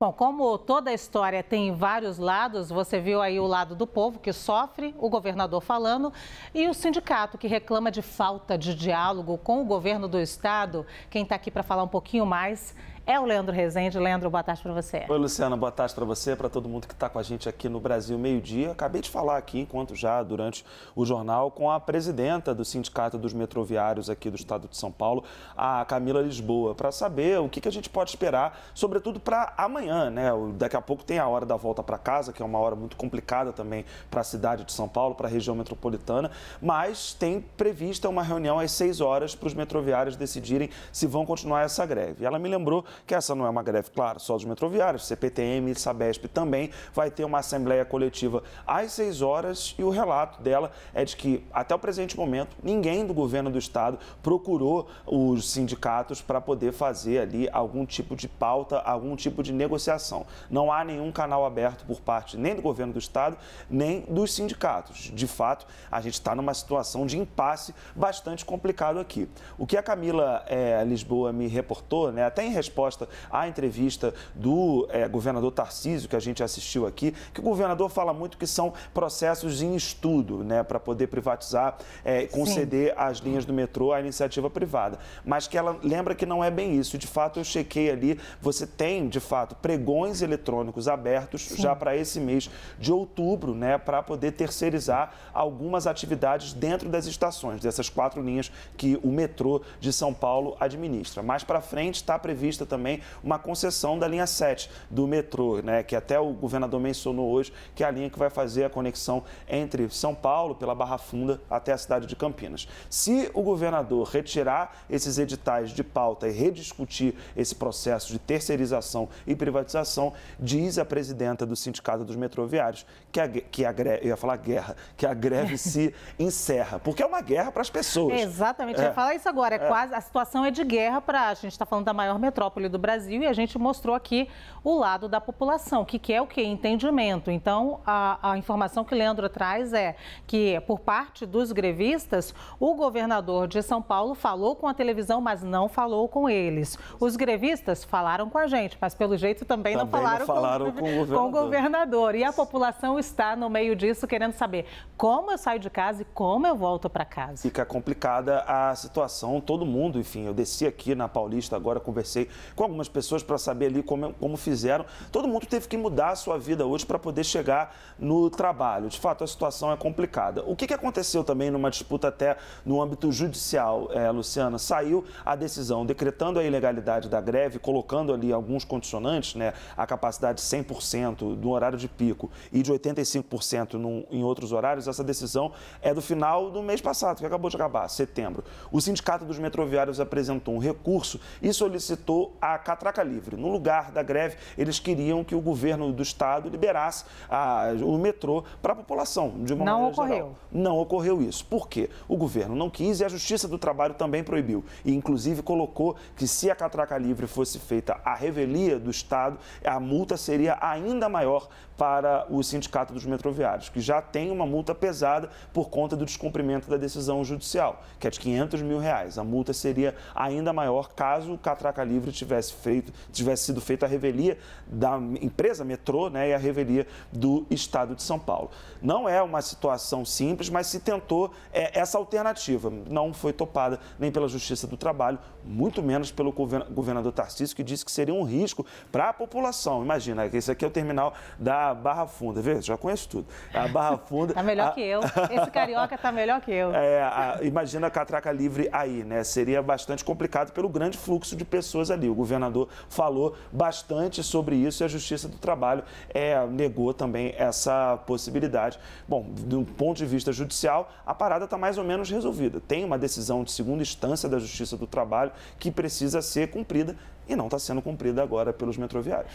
Bom, como toda a história tem vários lados, você viu aí o lado do povo que sofre, o governador falando, e o sindicato que reclama de falta de diálogo com o governo do estado. Quem está aqui para falar um pouquinho mais é o Leandro Rezende. Leandro, boa tarde para você. Oi, Luciana, boa tarde para você, para todo mundo que está com a gente aqui no Brasil Meio Dia. Acabei de falar aqui, enquanto já durante o jornal, com a presidenta do Sindicato dos Metroviários aqui do Estado de São Paulo, a Camila Lisboa, para saber o que, que a gente pode esperar, sobretudo para amanhã, né? Daqui a pouco tem a hora da volta para casa, que é uma hora muito complicada também para a cidade de São Paulo, para a região metropolitana, mas tem prevista uma reunião às 6 horas para os metroviários decidirem se vão continuar essa greve. Ela me lembrou que essa não é uma greve, claro, só dos metroviários, CPTM e Sabesp também vai ter uma assembleia coletiva às 6 horas e o relato dela é de que, até o presente momento, ninguém do governo do estado procurou os sindicatos para poder fazer ali algum tipo de pauta, algum tipo de negociação. Não há nenhum canal aberto por parte nem do governo do estado, nem dos sindicatos. De fato, a gente está numa situação de impasse bastante complicado aqui. O que a Camila é, Lisboa me reportou, né, até em resposta resposta à entrevista do é, governador Tarcísio, que a gente assistiu aqui, que o governador fala muito que são processos em estudo, né, para poder privatizar, é, conceder Sim. as linhas do metrô à iniciativa privada. Mas que ela lembra que não é bem isso. De fato, eu chequei ali, você tem, de fato, pregões eletrônicos abertos Sim. já para esse mês de outubro, né, para poder terceirizar algumas atividades dentro das estações, dessas quatro linhas que o metrô de São Paulo administra. Mais para frente está prevista também também uma concessão da linha 7 do metrô, né, que até o governador mencionou hoje, que é a linha que vai fazer a conexão entre São Paulo, pela Barra Funda, até a cidade de Campinas. Se o governador retirar esses editais de pauta e rediscutir esse processo de terceirização e privatização, diz a presidenta do Sindicato dos Metroviários que a, que a greve, eu ia falar guerra, que a greve se encerra, porque é uma guerra para as pessoas. Exatamente, é. eu ia é. falar isso agora, é, é. quase, a situação é de guerra para, a gente está falando da maior metrópole do Brasil e a gente mostrou aqui o lado da população, que quer o que? Entendimento. Então, a, a informação que Leandro traz é que, por parte dos grevistas, o governador de São Paulo falou com a televisão, mas não falou com eles. Os grevistas falaram com a gente, mas pelo jeito também, também não falaram, não falaram com, com, o governador. com o governador. E a população está no meio disso querendo saber como eu saio de casa e como eu volto para casa. Fica complicada a situação, todo mundo, enfim. Eu desci aqui na Paulista agora, conversei com algumas pessoas para saber ali como, como fizeram. Todo mundo teve que mudar a sua vida hoje para poder chegar no trabalho. De fato, a situação é complicada. O que, que aconteceu também numa disputa até no âmbito judicial, é, Luciana? Saiu a decisão decretando a ilegalidade da greve, colocando ali alguns condicionantes, né, a capacidade 100% do horário de pico e de 85% num, em outros horários. Essa decisão é do final do mês passado, que acabou de acabar, setembro. O Sindicato dos Metroviários apresentou um recurso e solicitou a catraca livre. No lugar da greve, eles queriam que o governo do estado liberasse a, o metrô para a população, de uma Não ocorreu. Geral. Não ocorreu isso. Por quê? O governo não quis e a Justiça do Trabalho também proibiu. E, inclusive, colocou que se a catraca livre fosse feita à revelia do estado, a multa seria ainda maior para o Sindicato dos Metroviários, que já tem uma multa pesada por conta do descumprimento da decisão judicial, que é de 500 mil reais. A multa seria ainda maior caso o catraca livre tivesse tivesse feito, tivesse sido feita a revelia da empresa metrô né, e a revelia do Estado de São Paulo. Não é uma situação simples, mas se tentou é, essa alternativa. Não foi topada nem pela Justiça do Trabalho, muito menos pelo governador Tarcísio, que disse que seria um risco para a população. Imagina, esse aqui é o terminal da Barra Funda, vê? Já conheço tudo. A Barra Funda. tá melhor a... que eu. Esse carioca tá melhor que eu. É, a... imagina a catraca livre aí, né? Seria bastante complicado pelo grande fluxo de pessoas ali. O governador falou bastante sobre isso e a Justiça do Trabalho é, negou também essa possibilidade. Bom, do ponto de vista judicial, a parada está mais ou menos resolvida. Tem uma decisão de segunda instância da Justiça do Trabalho que precisa ser cumprida e não está sendo cumprida agora pelos metroviários.